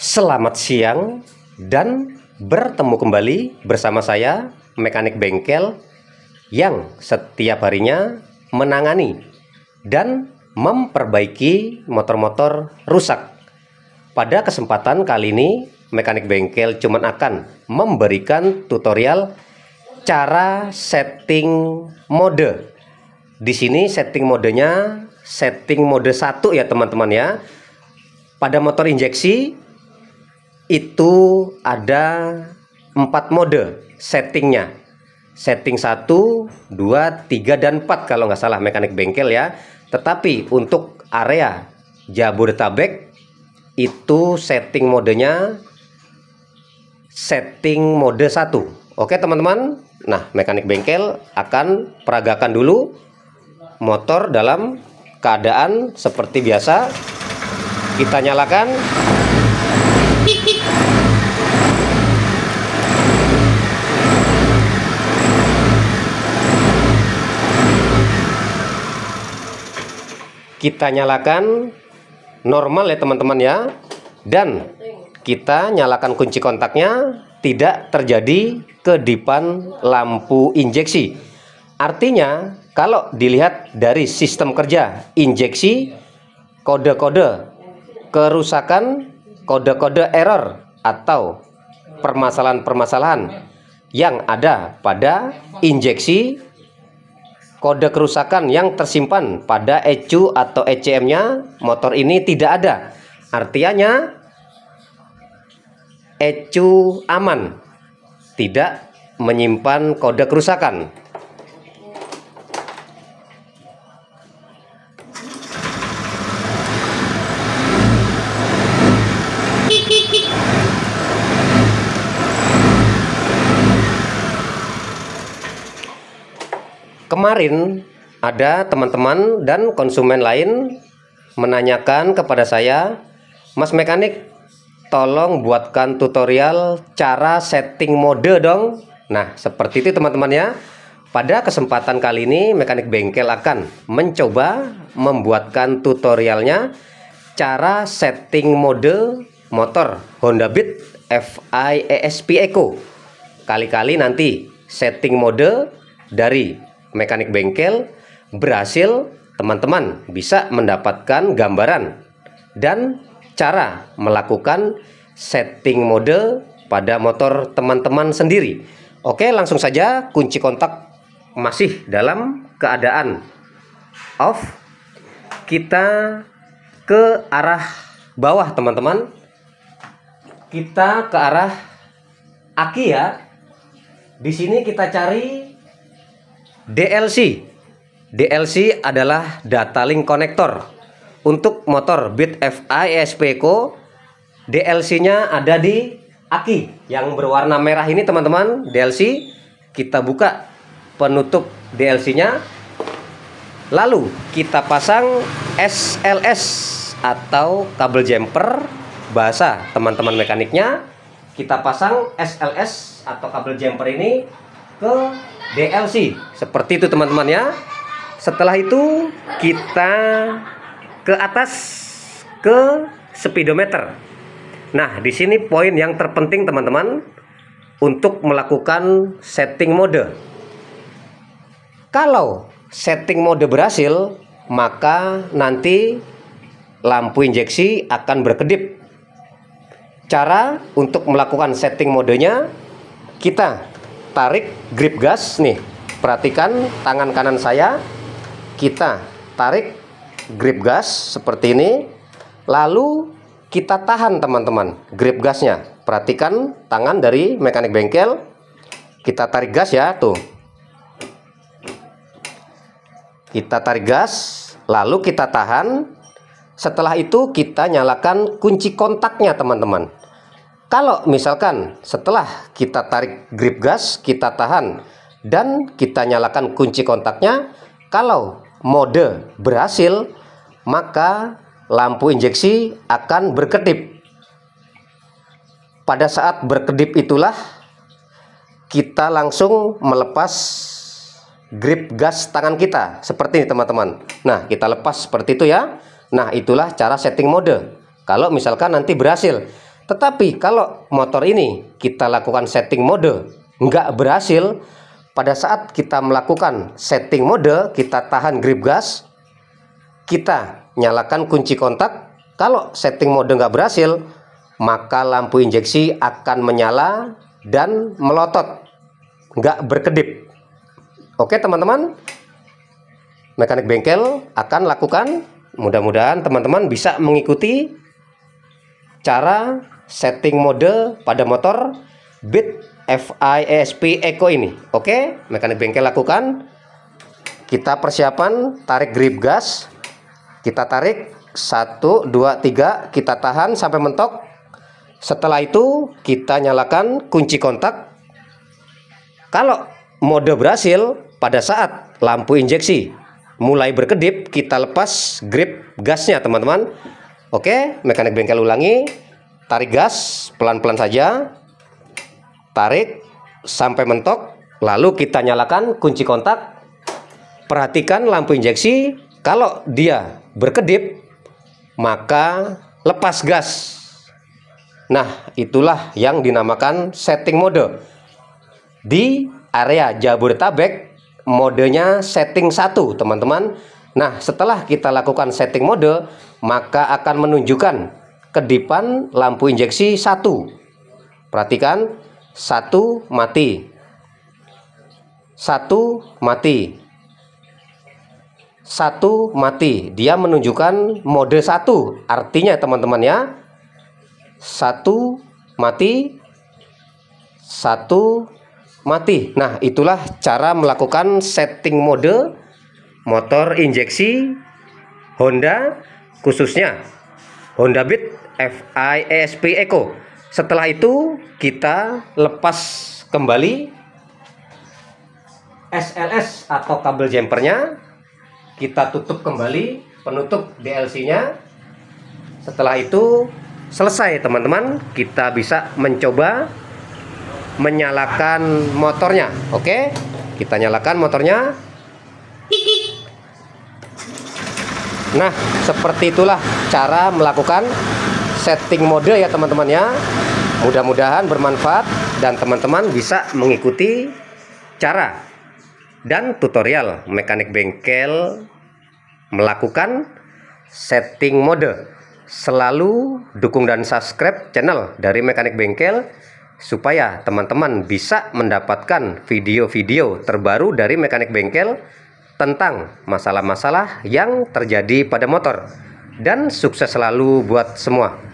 Selamat siang dan bertemu kembali bersama saya mekanik bengkel yang setiap harinya menangani dan memperbaiki motor-motor rusak. Pada kesempatan kali ini mekanik bengkel cuma akan memberikan tutorial cara setting mode. Di sini setting modenya setting mode satu ya teman-teman ya. Pada motor injeksi itu ada empat mode settingnya setting 1, 2, 3, dan 4 kalau nggak salah mekanik bengkel ya tetapi untuk area Jabodetabek itu setting modenya setting mode 1 oke teman-teman nah mekanik bengkel akan peragakan dulu motor dalam keadaan seperti biasa kita nyalakan kita nyalakan normal ya teman-teman ya dan kita nyalakan kunci kontaknya tidak terjadi kedipan lampu injeksi artinya kalau dilihat dari sistem kerja injeksi kode-kode kerusakan kode-kode error atau permasalahan-permasalahan yang ada pada injeksi kode kerusakan yang tersimpan pada ECU atau ECM-nya motor ini tidak ada. Artinya ECU aman, tidak menyimpan kode kerusakan. kemarin ada teman-teman dan konsumen lain menanyakan kepada saya, Mas Mekanik, tolong buatkan tutorial cara setting mode dong. Nah, seperti itu teman-teman ya. Pada kesempatan kali ini, Mekanik Bengkel akan mencoba membuatkan tutorialnya cara setting mode motor Honda Beat FI ESP Eco. Kali-kali nanti setting mode dari mekanik bengkel berhasil teman-teman bisa mendapatkan gambaran dan cara melakukan setting mode pada motor teman-teman sendiri. Oke, langsung saja kunci kontak masih dalam keadaan off. Kita ke arah bawah, teman-teman. Kita ke arah aki ya. Di sini kita cari DLC DLC adalah data link konektor untuk motor Beat FI Especo DLC-nya ada di aki yang berwarna merah ini teman-teman DLC kita buka penutup DLC-nya lalu kita pasang SLS atau kabel jumper bahasa teman-teman mekaniknya kita pasang SLS atau kabel jumper ini ke DLC. Seperti itu teman-teman ya. Setelah itu kita ke atas ke speedometer. Nah, di sini poin yang terpenting teman-teman untuk melakukan setting mode. Kalau setting mode berhasil, maka nanti lampu injeksi akan berkedip. Cara untuk melakukan setting modenya, kita tarik grip gas nih perhatikan tangan kanan saya kita tarik grip gas seperti ini lalu kita tahan teman-teman grip gasnya perhatikan tangan dari mekanik bengkel kita tarik gas ya tuh kita tarik gas lalu kita tahan setelah itu kita nyalakan kunci kontaknya teman-teman kalau misalkan setelah kita tarik grip gas, kita tahan dan kita nyalakan kunci kontaknya, kalau mode berhasil, maka lampu injeksi akan berkedip. Pada saat berkedip itulah kita langsung melepas grip gas tangan kita seperti ini teman-teman nah kita lepas seperti itu ya nah itulah cara setting mode kalau misalkan nanti berhasil tetapi kalau motor ini kita lakukan setting mode nggak berhasil, pada saat kita melakukan setting mode, kita tahan grip gas, kita nyalakan kunci kontak. Kalau setting mode nggak berhasil, maka lampu injeksi akan menyala dan melotot, nggak berkedip. Oke teman-teman, mekanik bengkel akan lakukan. Mudah-mudahan teman-teman bisa mengikuti cara setting mode pada motor bit FISP Eco ini. Oke, mekanik bengkel lakukan. Kita persiapan tarik grip gas. Kita tarik 1 2 3, kita tahan sampai mentok. Setelah itu kita nyalakan kunci kontak. Kalau mode berhasil pada saat lampu injeksi mulai berkedip, kita lepas grip gasnya, teman-teman. Oke, mekanik bengkel ulangi. Tarik gas pelan-pelan saja. Tarik sampai mentok, lalu kita nyalakan kunci kontak. Perhatikan lampu injeksi, kalau dia berkedip maka lepas gas. Nah, itulah yang dinamakan setting mode. Di area Jabodetabek modenya setting satu teman-teman. Nah, setelah kita lakukan setting mode, maka akan menunjukkan kedipan lampu injeksi satu perhatikan satu mati satu mati satu mati dia menunjukkan mode satu artinya teman-teman ya satu mati satu mati nah itulah cara melakukan setting mode motor injeksi Honda khususnya Honda Beat FI ESP Eco. Setelah itu kita lepas kembali SLS atau kabel jumpernya. Kita tutup kembali penutup DLC-nya. Setelah itu selesai teman-teman, kita bisa mencoba menyalakan motornya. Oke, kita nyalakan motornya. Nah, seperti itulah cara melakukan setting mode ya teman-teman ya. Mudah-mudahan bermanfaat dan teman-teman bisa mengikuti cara dan tutorial mekanik bengkel melakukan setting mode. Selalu dukung dan subscribe channel dari Mekanik Bengkel supaya teman-teman bisa mendapatkan video-video terbaru dari Mekanik Bengkel tentang masalah-masalah yang terjadi pada motor. Dan sukses selalu buat semua.